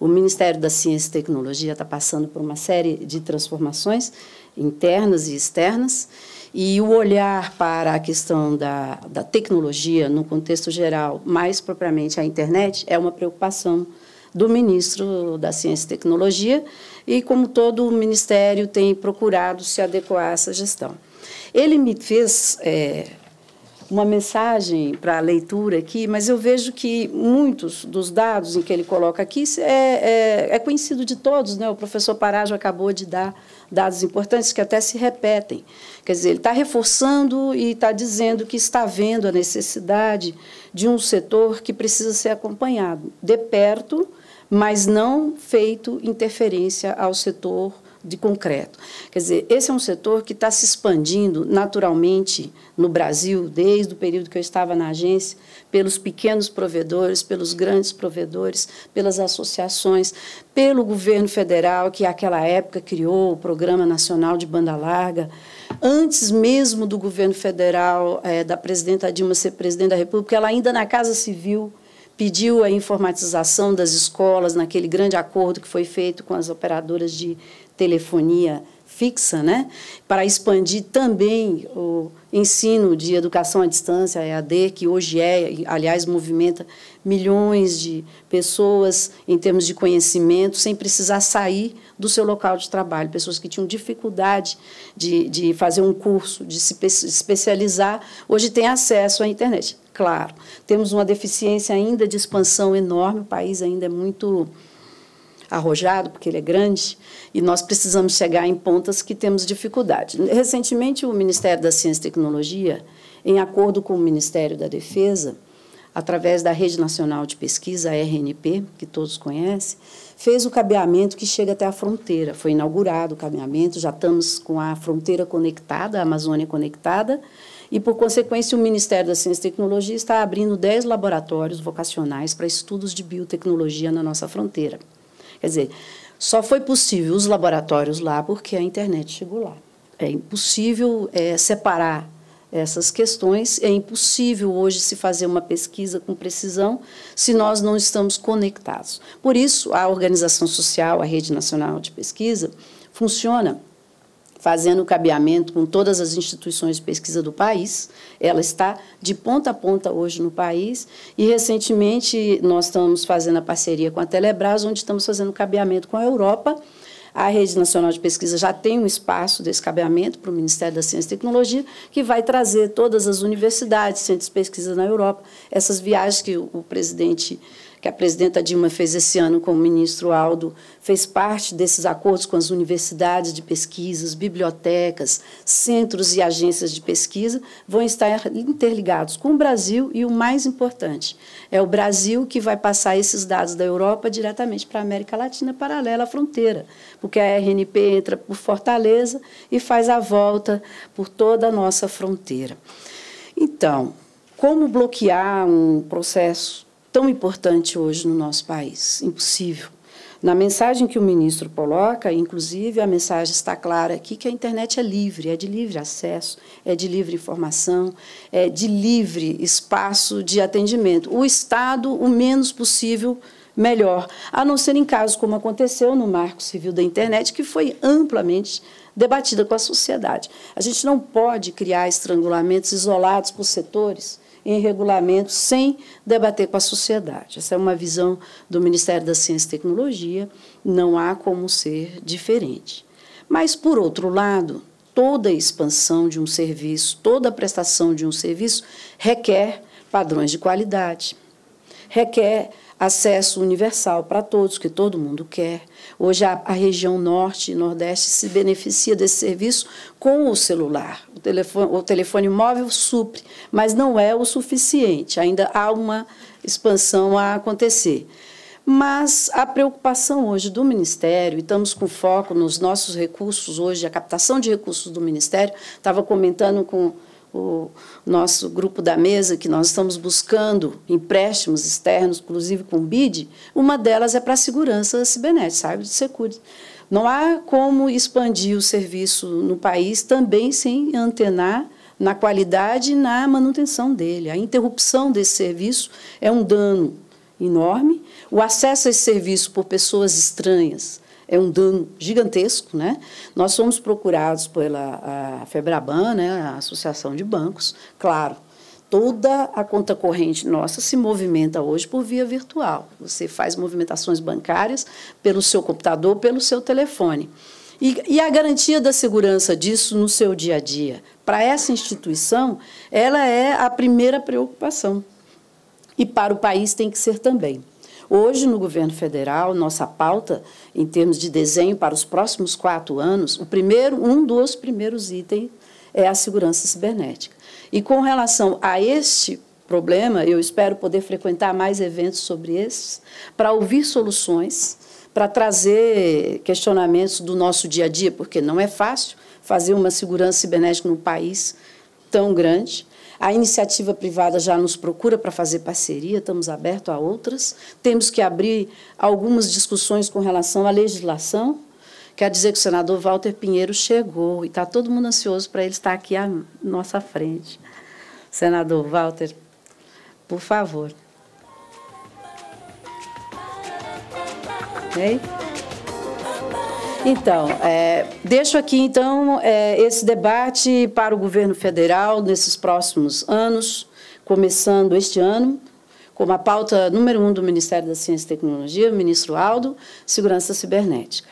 O Ministério da Ciência e Tecnologia está passando por uma série de transformações internas e externas, e o olhar para a questão da, da tecnologia no contexto geral, mais propriamente a internet, é uma preocupação do ministro da Ciência e Tecnologia, e como todo o ministério tem procurado se adequar a essa gestão. Ele me fez é, uma mensagem para a leitura aqui, mas eu vejo que muitos dos dados em que ele coloca aqui é, é, é conhecido de todos. Né? O professor Parajo acabou de dar dados importantes que até se repetem. Quer dizer, ele está reforçando e está dizendo que está vendo a necessidade de um setor que precisa ser acompanhado de perto, mas não feito interferência ao setor de concreto. Quer dizer, esse é um setor que está se expandindo naturalmente no Brasil, desde o período que eu estava na agência, pelos pequenos provedores, pelos grandes provedores, pelas associações, pelo governo federal, que àquela época criou o Programa Nacional de Banda Larga. Antes mesmo do governo federal, é, da presidenta Dilma ser presidente da República, ela ainda na Casa Civil pediu a informatização das escolas naquele grande acordo que foi feito com as operadoras de telefonia fixa, né, para expandir também o ensino de educação à distância, a EAD, que hoje é, aliás, movimenta milhões de pessoas em termos de conhecimento, sem precisar sair do seu local de trabalho. Pessoas que tinham dificuldade de, de fazer um curso, de se especializar, hoje têm acesso à internet. Claro, temos uma deficiência ainda de expansão enorme, o país ainda é muito arrojado, porque ele é grande, e nós precisamos chegar em pontas que temos dificuldade. Recentemente, o Ministério da Ciência e Tecnologia, em acordo com o Ministério da Defesa, através da Rede Nacional de Pesquisa, a RNP, que todos conhecem, fez o cabeamento que chega até a fronteira. Foi inaugurado o cabeamento, já estamos com a fronteira conectada, a Amazônia conectada, e, por consequência, o Ministério da Ciência e Tecnologia está abrindo 10 laboratórios vocacionais para estudos de biotecnologia na nossa fronteira. Quer dizer, só foi possível os laboratórios lá porque a internet chegou lá. É impossível é, separar essas questões, é impossível hoje se fazer uma pesquisa com precisão se nós não estamos conectados. Por isso, a organização social, a Rede Nacional de Pesquisa, funciona fazendo o cabeamento com todas as instituições de pesquisa do país. Ela está de ponta a ponta hoje no país e, recentemente, nós estamos fazendo a parceria com a Telebras, onde estamos fazendo cabeamento com a Europa. A Rede Nacional de Pesquisa já tem um espaço desse cabeamento para o Ministério da Ciência e Tecnologia, que vai trazer todas as universidades, centros de pesquisa na Europa, essas viagens que o presidente que a presidenta Dilma fez esse ano com o ministro Aldo, fez parte desses acordos com as universidades de pesquisas, bibliotecas, centros e agências de pesquisa, vão estar interligados com o Brasil e o mais importante, é o Brasil que vai passar esses dados da Europa diretamente para a América Latina, paralela à fronteira, porque a RNP entra por Fortaleza e faz a volta por toda a nossa fronteira. Então, como bloquear um processo tão importante hoje no nosso país. Impossível. Na mensagem que o ministro coloca, inclusive, a mensagem está clara aqui que a internet é livre, é de livre acesso, é de livre informação, é de livre espaço de atendimento. O Estado, o menos possível, melhor, a não ser em casos como aconteceu no Marco Civil da Internet, que foi amplamente debatida com a sociedade. A gente não pode criar estrangulamentos isolados por setores em regulamentos sem debater com a sociedade. Essa é uma visão do Ministério da Ciência e Tecnologia, não há como ser diferente. Mas, por outro lado, toda a expansão de um serviço, toda a prestação de um serviço requer padrões de qualidade, requer acesso universal para todos, que todo mundo quer. Hoje a, a, região norte e nordeste se beneficia desse serviço com o celular. O telefone, o telefone móvel supre, mas não é o suficiente. Ainda há uma expansão a acontecer. Mas a preocupação hoje do Ministério, e estamos com foco nos nossos recursos hoje, a captação de recursos do Ministério, estava comentando com o nosso grupo da mesa, que nós estamos buscando empréstimos externos, inclusive com o BID, uma delas é para a segurança cibernética, sabe, de Security. Não há como expandir o serviço no país também sem antenar na qualidade e na manutenção dele. A interrupção desse serviço é um dano enorme. O acesso a esse serviço por pessoas estranhas é um dano gigantesco. Né? Nós somos procurados pela a FEBRABAN, né, a Associação de Bancos, claro, toda a conta corrente nossa se movimenta hoje por via virtual. Você faz movimentações bancárias pelo seu computador, pelo seu telefone. E, e a garantia da segurança disso no seu dia a dia, para essa instituição, ela é a primeira preocupação. E para o país tem que ser também. Hoje, no governo federal, nossa pauta, em termos de desenho para os próximos quatro anos, o primeiro, um dos primeiros itens é a segurança cibernética. E com relação a este problema, eu espero poder frequentar mais eventos sobre esses, para ouvir soluções, para trazer questionamentos do nosso dia a dia, porque não é fácil fazer uma segurança cibernética num país tão grande. A iniciativa privada já nos procura para fazer parceria, estamos abertos a outras. Temos que abrir algumas discussões com relação à legislação. Quer dizer que o senador Walter Pinheiro chegou e está todo mundo ansioso para ele estar aqui à nossa frente. Senador Walter, por favor. Okay? Então, é, deixo aqui então é, esse debate para o governo federal nesses próximos anos, começando este ano, como a pauta número um do Ministério da Ciência e Tecnologia, o ministro Aldo, Segurança Cibernética.